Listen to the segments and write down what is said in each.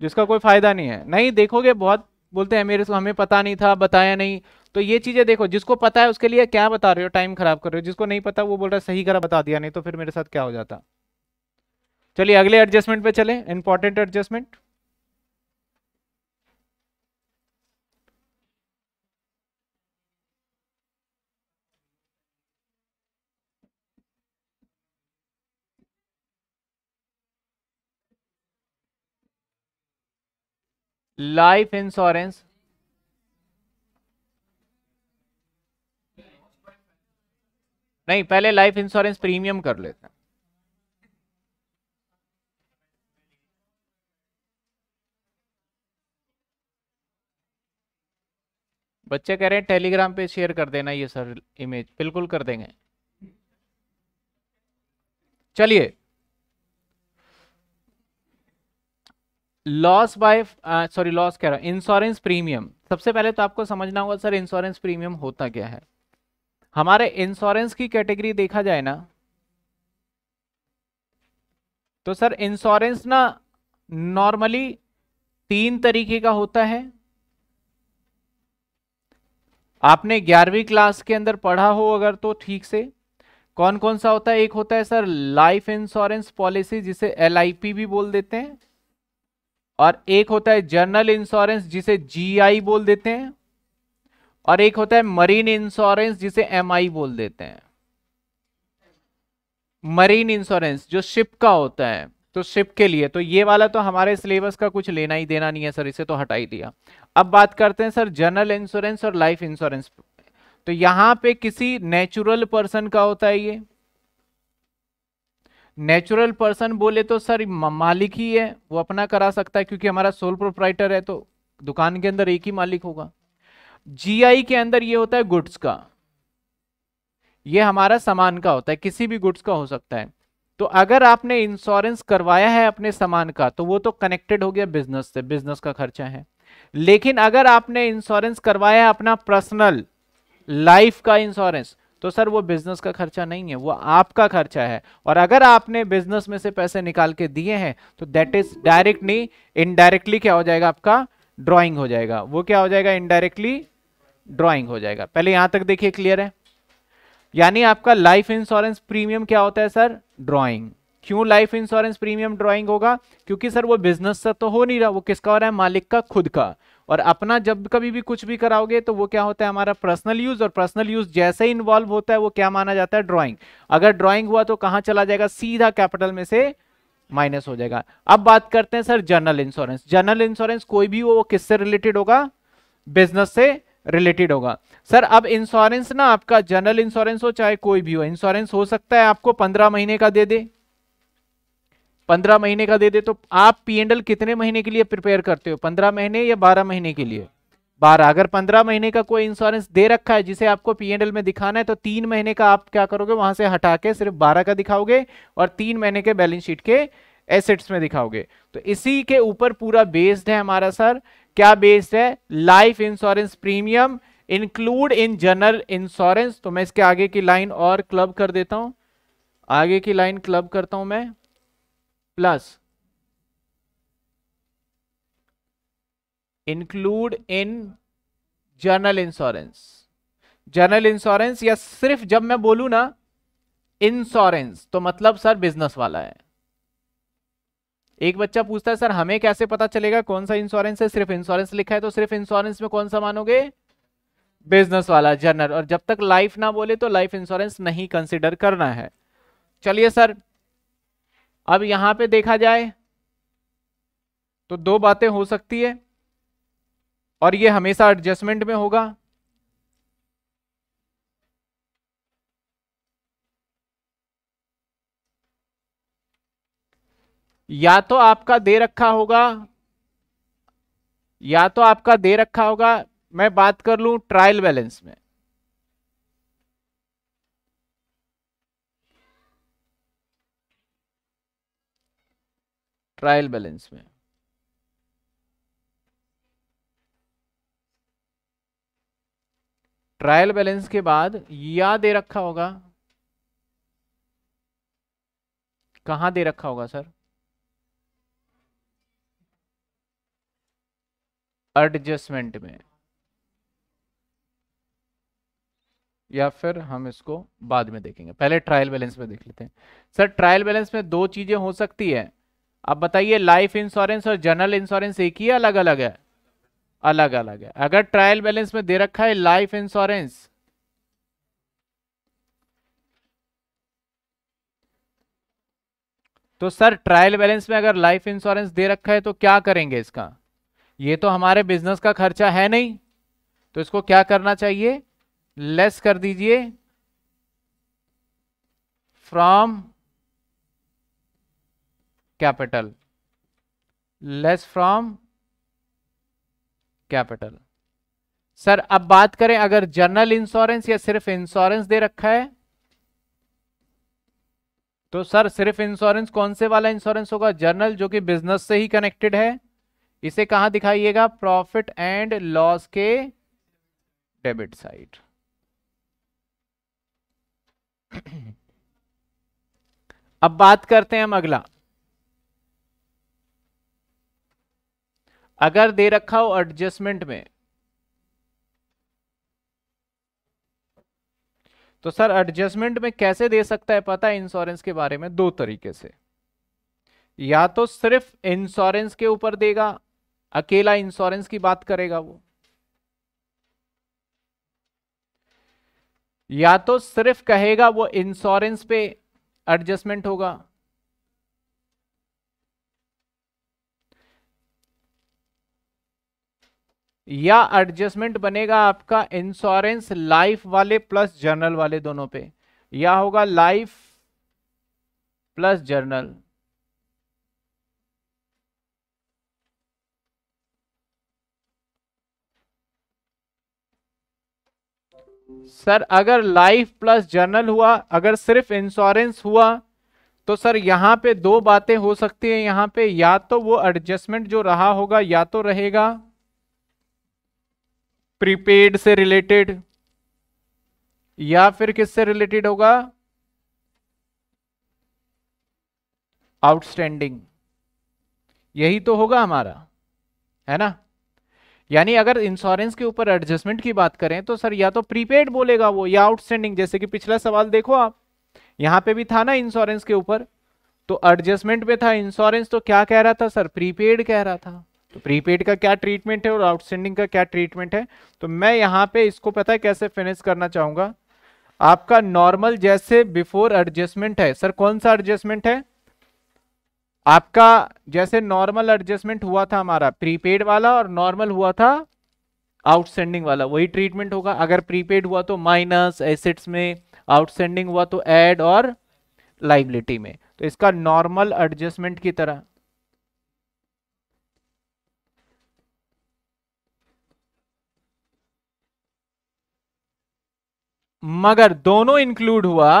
जिसका कोई फायदा नहीं है नहीं देखोगे बहुत बोलते हैं मेरे हमें पता नहीं था बताया नहीं तो ये चीज़ें देखो जिसको पता है उसके लिए क्या बता रहे हो टाइम खराब कर रहे हो जिसको नहीं पता वो बोल रहा है सही करा बता दिया नहीं तो फिर मेरे साथ क्या हो जाता चलिए अगले एडजस्टमेंट पे चले इंपॉर्टेंट एडजस्टमेंट लाइफ इंश्योरेंस नहीं पहले लाइफ इंश्योरेंस प्रीमियम कर लेते हैं बच्चे कह रहे हैं टेलीग्राम पे शेयर कर देना ये सर इमेज बिल्कुल कर देंगे चलिए लॉस बाय सॉरी लॉस कह रहा हूँ इंश्योरेंस प्रीमियम सबसे पहले तो आपको समझना होगा सर इंश्योरेंस प्रीमियम होता क्या है हमारे इंश्योरेंस की कैटेगरी देखा जाए ना तो सर इंश्योरेंस ना नॉर्मली तीन तरीके का होता है आपने ग्यारहवीं क्लास के अंदर पढ़ा हो अगर तो ठीक से कौन कौन सा होता है एक होता है सर लाइफ इंश्योरेंस पॉलिसी जिसे एल भी बोल देते हैं और एक होता है जनरल इंश्योरेंस जिसे जीआई बोल देते हैं और एक होता है मरीन इंश्योरेंस जिसे एमआई बोल देते हैं मरीन इंश्योरेंस जो शिप का होता है तो शिप के लिए तो ये वाला तो हमारे सिलेबस का कुछ लेना ही देना नहीं है सर इसे तो हटा ही दिया अब बात करते हैं सर जनरल इंश्योरेंस और लाइफ इंश्योरेंस तो यहां पे किसी नेचुरल पर्सन का होता है ये नेचुरल पर्सन बोले तो सर मालिक ही है वो अपना करा सकता है क्योंकि हमारा सोल प्रोप्राइटर है तो दुकान के अंदर एक ही मालिक होगा जीआई के अंदर ये होता है गुड्स का ये हमारा सामान का होता है किसी भी गुड्स का हो सकता है तो अगर आपने इंश्योरेंस करवाया है अपने सामान का तो वो तो कनेक्टेड हो गया बिजनेस से बिजनेस का खर्चा है लेकिन अगर आपने इंश्योरेंस करवाया है अपना पर्सनल लाइफ का इंश्योरेंस तो सर वो बिजनेस का खर्चा नहीं है वो आपका खर्चा है और अगर आपने बिजनेस में से पैसे निकाल के दिए हैं तो दैट इज डायरेक्टली इनडायरेक्टली क्या हो जाएगा आपका ड्रॉइंग हो जाएगा वो क्या हो जाएगा इनडायरेक्टली ड्रॉइंग हो जाएगा पहले यहां तक देखिए क्लियर है यानी आपका लाइफ इंश्योरेंस प्रीमियम क्या होता है सर ड्रॉइंग क्यों लाइफ इंश्योरेंस प्रीमियम ड्राइंग होगा क्योंकि सर वो बिजनेस से तो हो नहीं रहा वो किसका हो रहा है मालिक का खुद का और अपना जब कभी भी कुछ भी कराओगे तो वो क्या होता है हमारा पर्सनल यूज और पर्सनल यूज जैसे इन्वॉल्व होता है वो क्या माना जाता है ड्रॉइंग अगर ड्रॉइंग हुआ तो कहाँ चला जाएगा सीधा कैपिटल में से माइनस हो जाएगा अब बात करते हैं sir general insurance general insurance कोई भी हो वो किससे रिलेटेड होगा बिजनेस से रिलेटेड होगा सर अब इंश्योरेंस ना आपका जनरल इंश्योरेंस हो चाहे कोई भी हो इंश्योरेंस हो सकता है आपको पंद्रह महीने का दे दे पंद्रह महीने का दे दे तो आप एल कितने महीने के लिए प्रिपेयर करते हो पंद्रह महीने या बारह महीने के लिए बारह अगर पंद्रह महीने का कोई इंश्योरेंस दे रखा है जिसे आपको एल में दिखाना है तो तीन महीने का आप क्या करोगे वहां से हटा के सिर्फ बारह का दिखाओगे और तीन महीने के बैलेंस शीट के एसेट्स में दिखाओगे तो इसी के ऊपर पूरा बेस्ड है हमारा सर क्या बेस्ड है life insurance premium include in general insurance तो मैं इसके आगे की लाइन और क्लब कर देता हूं आगे की लाइन क्लब करता हूं मैं plus include in general insurance general insurance या सिर्फ जब मैं बोलू ना इंश्योरेंस तो मतलब सर बिजनेस वाला है एक बच्चा पूछता है सर हमें कैसे पता चलेगा कौन सा इंश्योरेंस है सिर्फ इंश्योरेंस लिखा है तो सिर्फ इंश्योरेंस में कौन सा मानोगे बिजनेस वाला जर्नल और जब तक लाइफ ना बोले तो लाइफ इंश्योरेंस नहीं कंसिडर करना है चलिए सर अब यहां पे देखा जाए तो दो बातें हो सकती है और ये हमेशा एडजस्टमेंट में होगा या तो आपका दे रखा होगा या तो आपका दे रखा होगा मैं बात कर लूं ट्रायल बैलेंस में ट्रायल बैलेंस में ट्रायल बैलेंस के बाद या दे रखा होगा कहा दे रखा होगा सर एडजस्टमेंट में या फिर हम इसको बाद में देखेंगे पहले ट्रायल बैलेंस में देख लेते हैं सर ट्रायल बैलेंस में दो चीजें हो सकती है अब बताइए लाइफ इंश्योरेंस और जनरल इंश्योरेंस एक ही अलग अलग है अलग अलग है अगर ट्रायल बैलेंस में दे रखा है लाइफ इंश्योरेंस तो सर ट्रायल बैलेंस में अगर लाइफ इंश्योरेंस दे रखा है तो क्या करेंगे इसका ये तो हमारे बिजनेस का खर्चा है नहीं तो इसको क्या करना चाहिए लेस कर दीजिए from capital less from capital sir अब बात करें अगर जनरल इंश्योरेंस या सिर्फ इंश्योरेंस दे रखा है तो सर सिर्फ इंश्योरेंस कौन से वाला इंश्योरेंस होगा जनरल जो कि बिजनेस से ही कनेक्टेड है इसे कहां दिखाइएगा प्रॉफिट एंड लॉस के डेबिट साइड अब बात करते हैं हम अगला अगर दे रखा हो एडजस्टमेंट में तो सर एडजस्टमेंट में कैसे दे सकता है पता है इंश्योरेंस के बारे में दो तरीके से या तो सिर्फ इंश्योरेंस के ऊपर देगा अकेला इंश्योरेंस की बात करेगा वो या तो सिर्फ कहेगा वो इंश्योरेंस पे एडजस्टमेंट होगा या एडजस्टमेंट बनेगा आपका इंश्योरेंस लाइफ वाले प्लस जर्नल वाले दोनों पे या होगा लाइफ प्लस जर्नल सर अगर लाइफ प्लस जर्नल हुआ अगर सिर्फ इंश्योरेंस हुआ तो सर यहां पे दो बातें हो सकती है यहां पे या तो वो एडजस्टमेंट जो रहा होगा या तो रहेगा प्रीपेड से रिलेटेड या फिर किससे रिलेटेड होगा आउटस्टैंडिंग यही तो होगा हमारा है ना यानी अगर इंश्योरेंस के ऊपर एडजस्टमेंट की बात करें तो सर या तो प्रीपेड बोलेगा वो या आउटस्टैंडिंग जैसे कि पिछला सवाल देखो आप यहां पे भी था ना इंश्योरेंस के ऊपर तो एडजस्टमेंट पे था इंश्योरेंस तो क्या कह रहा था सर प्रीपेड कह रहा था तो प्रीपेड का क्या ट्रीटमेंट है और आउटस्टैंडिंग का क्या ट्रीटमेंट है तो मैं यहाँ पे इसको पता है कैसे फिनिश करना चाहूंगा आपका नॉर्मल जैसे बिफोर एडजस्टमेंट है सर कौन सा एडजस्टमेंट है आपका जैसे नॉर्मल एडजस्टमेंट हुआ था हमारा प्रीपेड वाला और नॉर्मल हुआ था आउटस्टैंडिंग वाला वही ट्रीटमेंट होगा अगर प्रीपेड हुआ तो माइनस एसेट्स में आउटस्टैंडिंग हुआ तो एड और लाइबिलिटी में तो इसका नॉर्मल एडजस्टमेंट की तरह मगर दोनों इंक्लूड हुआ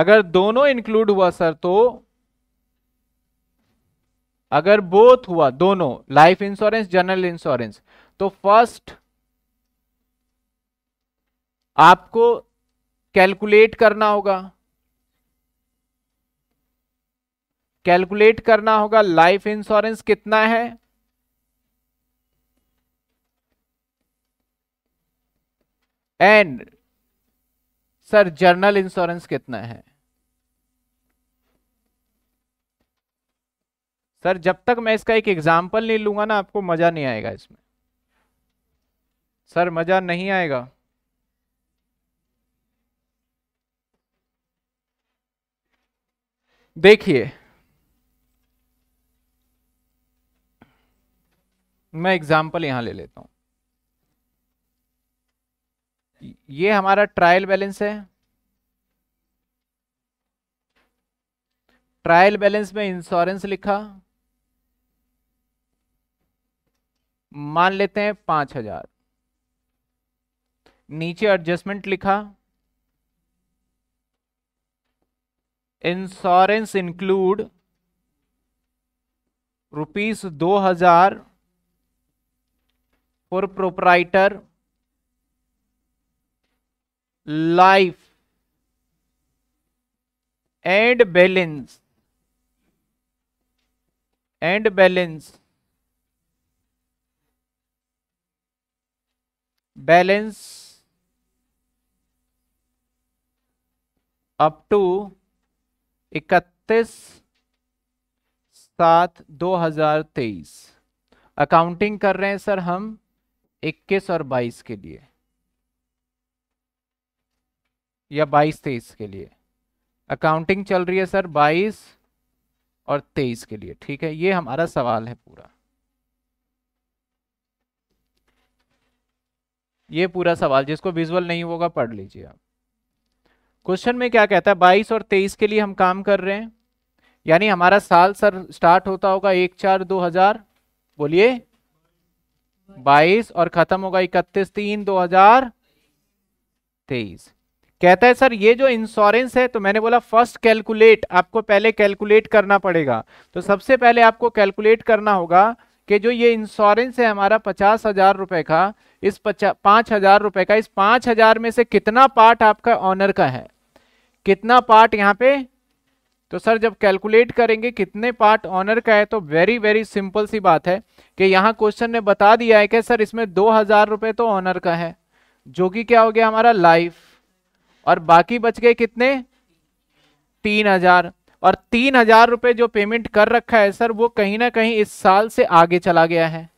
अगर दोनों इंक्लूड हुआ सर तो अगर बोथ हुआ दोनों लाइफ इंश्योरेंस जनरल इंश्योरेंस तो फर्स्ट आपको कैलकुलेट करना होगा कैलकुलेट करना होगा लाइफ इंश्योरेंस कितना है एंड सर जर्नल इंश्योरेंस कितना है सर जब तक मैं इसका एक एग्जाम्पल नहीं लूंगा ना आपको मजा नहीं आएगा इसमें सर मजा नहीं आएगा देखिए मैं एग्जाम्पल यहां ले लेता हूं ये हमारा ट्रायल बैलेंस है ट्रायल बैलेंस में इंश्योरेंस लिखा मान लेते हैं पांच हजार नीचे एडजस्टमेंट लिखा इंश्योरेंस इंक्लूड रुपीस दो हजार for proprietor life and balance and balance balance up to इकतीस सात दो हजार तेईस अकाउंटिंग कर रहे हैं सर हम इक्कीस और बाईस के लिए या बाईस तेईस के लिए अकाउंटिंग चल रही है सर बाईस और तेईस के लिए ठीक है ये हमारा सवाल है पूरा ये पूरा सवाल जिसको विजुअल नहीं होगा पढ़ लीजिए आप क्वेश्चन में क्या कहता है बाईस और तेईस के लिए हम काम कर रहे हैं यानी हमारा साल सर स्टार्ट होता होगा एक चार दो हजार बोलिए बाईस और खत्म होगा इकतीस तीन दो हजार तेईस कहता है सर ये जो इंश्योरेंस है तो मैंने बोला फर्स्ट कैलकुलेट आपको पहले कैलकुलेट करना पड़ेगा तो सबसे पहले आपको कैलकुलेट करना होगा कि जो ये इंश्योरेंस है हमारा पचास हजार रुपए का इस पचास पांच हजार रुपए का इस पांच हजार में से कितना पार्ट आपका ऑनर का है कितना पार्ट यहाँ पे तो सर जब कैलकुलेट करेंगे कितने पार्ट ऑनर का है तो वेरी वेरी सिंपल सी बात है कि यहाँ क्वेश्चन ने बता दिया है कि सर इसमें दो हजार रुपए तो ऑनर का है जो कि क्या हो गया हमारा लाइफ और बाकी बच गए कितने तीन हजार और तीन हजार रुपये जो पेमेंट कर रखा है सर वो कहीं ना कहीं इस साल से आगे चला गया है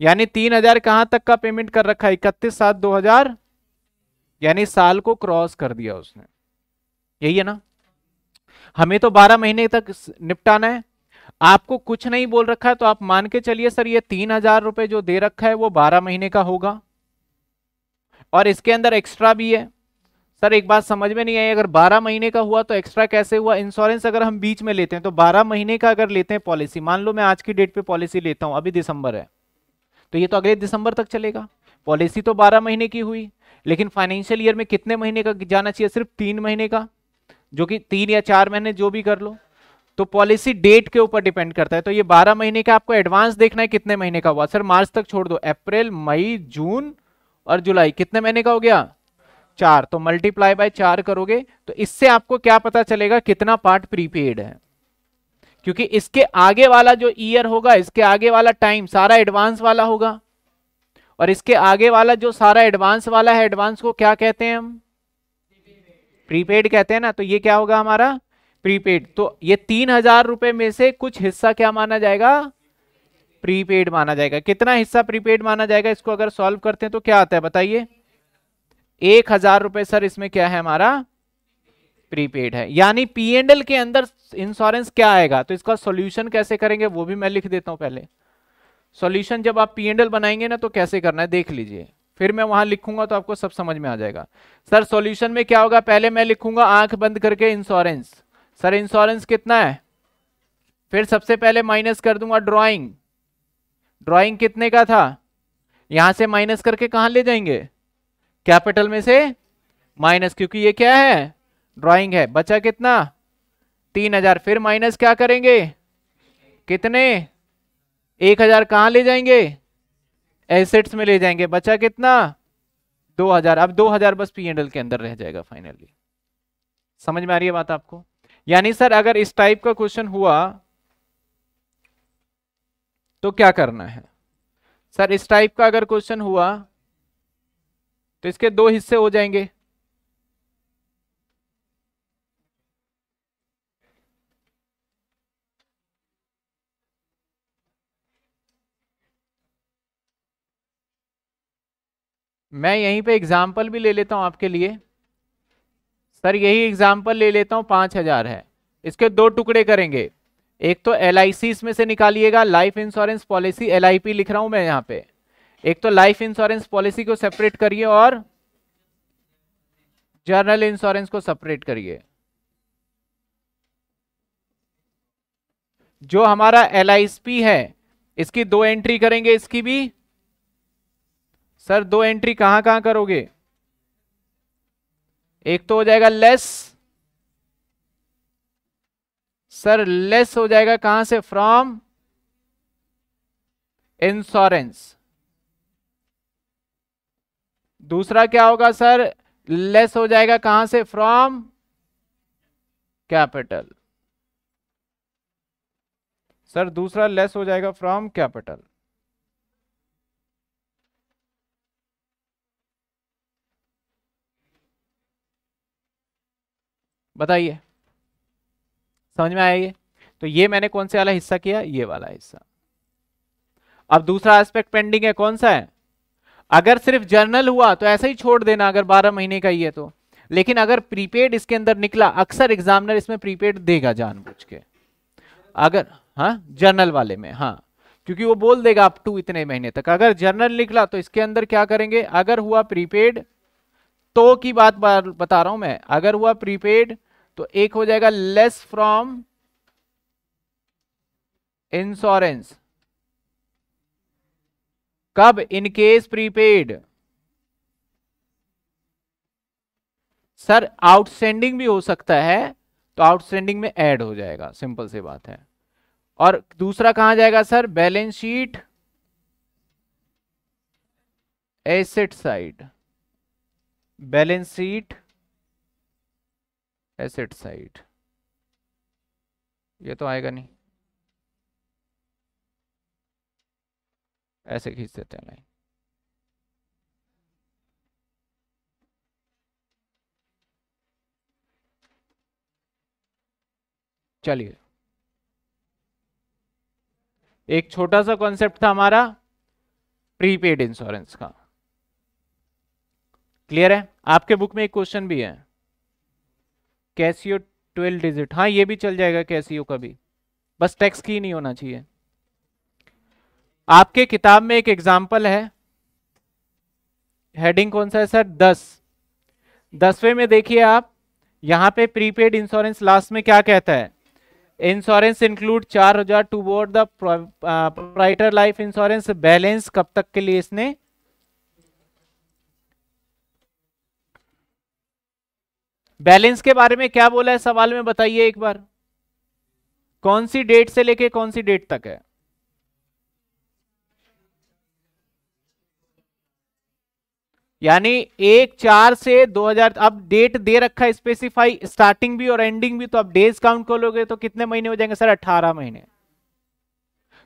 यानी तीन हजार कहां तक का पेमेंट कर रखा है इकतीस सात दो हजार यानी साल को क्रॉस कर दिया उसने यही है ना हमें तो बारह महीने तक निपटाना है आपको कुछ नहीं बोल रखा है तो आप मान के चलिए सर ये तीन हजार रुपए जो दे रखा है वो बारह महीने का होगा और इसके अंदर एक्स्ट्रा भी है सर एक बात समझ में नहीं आई अगर 12 महीने का हुआ तो एक्स्ट्रा कैसे हुआ इंश्योरेंस अगर हम बीच में लेते हैं तो 12 महीने का अगर लेते हैं पॉलिसी मान लो मैं आज की डेट पे पॉलिसी लेता हूं अभी दिसंबर है तो ये तो अगले दिसंबर तक चलेगा पॉलिसी तो 12 महीने की हुई लेकिन फाइनेंशियल ईयर में कितने महीने का जाना चाहिए सिर्फ तीन महीने का जो कि तीन या चार महीने जो भी कर लो तो पॉलिसी डेट के ऊपर डिपेंड करता है तो ये बारह महीने का आपको एडवांस देखना है कितने महीने का हुआ सर मार्च तक छोड़ दो अप्रैल मई जून और जुलाई कितने महीने का हो गया चार तो मल्टीप्लाई बाय चार करोगे तो इससे आपको क्या पता चलेगा कितना पार्ट प्रीपेड है क्योंकि इसके आगे वाला जो ईयर होगा इसके आगे वाला टाइम सारा एडवांस वाला होगा और इसके आगे वाला जो सारा एडवांस वाला है एडवांस को क्या कहते हैं हम प्रीपेड कहते हैं ना तो ये क्या होगा हमारा प्रीपेड तो ये तीन हजार रुपए में से कुछ हिस्सा क्या माना जाएगा प्रीपेड माना जाएगा कितना हिस्सा प्रीपेड माना जाएगा इसको अगर सॉल्व करते हैं तो क्या आता है बताइए एक हजार रुपए सर इसमें क्या है हमारा प्रीपेड है यानी पी एंड एल के अंदर इंश्योरेंस क्या आएगा तो इसका सॉल्यूशन कैसे करेंगे वो भी मैं लिख देता हूं पहले सॉल्यूशन जब आप पी एंड एल बनाएंगे ना तो कैसे करना है देख लीजिए फिर मैं वहां लिखूंगा तो आपको सब समझ में आ जाएगा सर सॉल्यूशन में क्या होगा पहले मैं लिखूंगा आंख बंद करके इंश्योरेंस सर इंश्योरेंस कितना है फिर सबसे पहले माइनस कर दूंगा ड्रॉइंग ड्राइंग कितने का था यहां से माइनस करके कहा ले जाएंगे कैपिटल में से माइनस क्योंकि ये क्या है ड्राइंग है बचा कितना तीन हजार फिर माइनस क्या करेंगे कितने एक हजार कहां ले जाएंगे एसेट्स में ले जाएंगे बचा कितना दो हजार अब दो हजार बस पी के अंदर रह जाएगा फाइनली समझ में आ रही है बात आपको यानी सर अगर इस टाइप का क्वेश्चन हुआ तो क्या करना है सर इस टाइप का अगर क्वेश्चन हुआ तो इसके दो हिस्से हो जाएंगे मैं यहीं पे एग्जाम्पल भी ले लेता हूं आपके लिए सर यही एग्जाम्पल ले लेता हूं पांच हज़ार है इसके दो टुकड़े करेंगे एक तो एल में से निकालिएगा लाइफ इंश्योरेंस पॉलिसी एल लिख रहा हूं मैं यहां पे एक तो लाइफ इंश्योरेंस पॉलिसी को सेपरेट करिए और जनरल इंश्योरेंस को सेपरेट करिए जो हमारा एल है इसकी दो एंट्री करेंगे इसकी भी सर दो एंट्री कहां कहां करोगे एक तो हो जाएगा लेस सर लेस हो जाएगा कहां से फ्रॉम इंश्योरेंस दूसरा क्या होगा सर लेस हो जाएगा कहां से फ्रॉम कैपिटल सर दूसरा लेस हो जाएगा फ्रॉम कैपिटल बताइए समझ में आएगी तो ये मैंने कौन से वाला हिस्सा किया ये वाला हिस्सा अब दूसरा एस्पेक्ट पेंडिंग है कौन सा है अगर सिर्फ जर्नल हुआ तो ऐसा ही छोड़ देना अगर 12 महीने का ही है तो लेकिन अगर प्रीपेड इसके अंदर निकला अक्सर एग्जामिनर इसमें प्रीपेड देगा जानबूझ के अगर हाँ जर्नल वाले में हाँ क्योंकि वो बोल देगा अप टू इतने महीने तक अगर जर्नल निकला तो इसके अंदर क्या करेंगे अगर हुआ प्रीपेड तो की बात बता रहा हूं मैं अगर हुआ प्रीपेड तो एक हो जाएगा लेस फ्रॉम इंश्योरेंस कब इनकेस प्रीपेड सर आउटस्टैंडिंग भी हो सकता है तो आउटस्टैंडिंग में ऐड हो जाएगा सिंपल सी बात है और दूसरा कहां जाएगा sir balance sheet asset side balance sheet asset side ये तो आएगा नहीं ऐसे खींच देते हैं लाइन चलिए एक छोटा सा कॉन्सेप्ट था हमारा प्रीपेड इंश्योरेंस का क्लियर है आपके बुक में एक क्वेश्चन भी है कैसियो ट्वेल्व डिजिट हाँ ये भी चल जाएगा कैसियो का भी बस टैक्स की नहीं होना चाहिए आपके किताब में एक एग्जाम्पल है हेडिंग कौन सा है सर दस दसवें में देखिए आप यहाँ पे प्रीपेड इंश्योरेंस लास्ट में क्या कहता है इंश्योरेंस इंक्लूड चार हजार to board the life insurance balance कब तक के लिए इसने बैलेंस के बारे में क्या बोला है सवाल में बताइए एक बार कौन सी डेट से लेके कौन सी डेट तक है यानी एक चार से 2000 अब डेट दे रखा है स्पेसिफाई स्टार्टिंग भी और एंडिंग भी तो आप डेज काउंट लोगे तो कितने महीने हो जाएंगे सर 18 महीने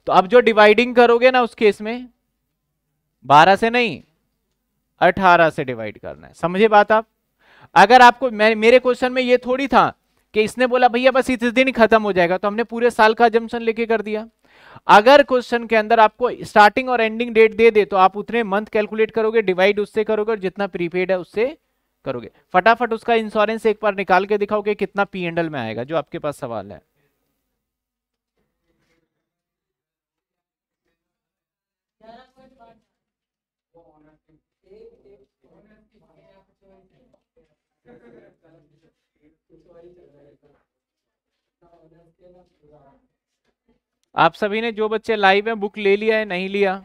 तो अब जो डिवाइडिंग करोगे ना उस केस में 12 से नहीं 18 से डिवाइड करना है समझे बात आप अगर आपको मेरे क्वेश्चन में ये थोड़ी था कि इसने बोला भैया बस इस दिन खत्म हो जाएगा तो हमने पूरे साल का जम्पन लेके कर दिया अगर क्वेश्चन के अंदर आपको स्टार्टिंग और एंडिंग डेट दे दे तो आप उतने मंथ कैलकुलेट करोगे डिवाइड उससे करोगे और जितना प्रीपेड है उससे करोगे फटाफट उसका इंश्योरेंस एक बार निकाल के दिखाओगे कितना पी एंडल में आएगा जो आपके पास सवाल है आप सभी ने जो बच्चे लाइव है बुक ले लिया है नहीं लिया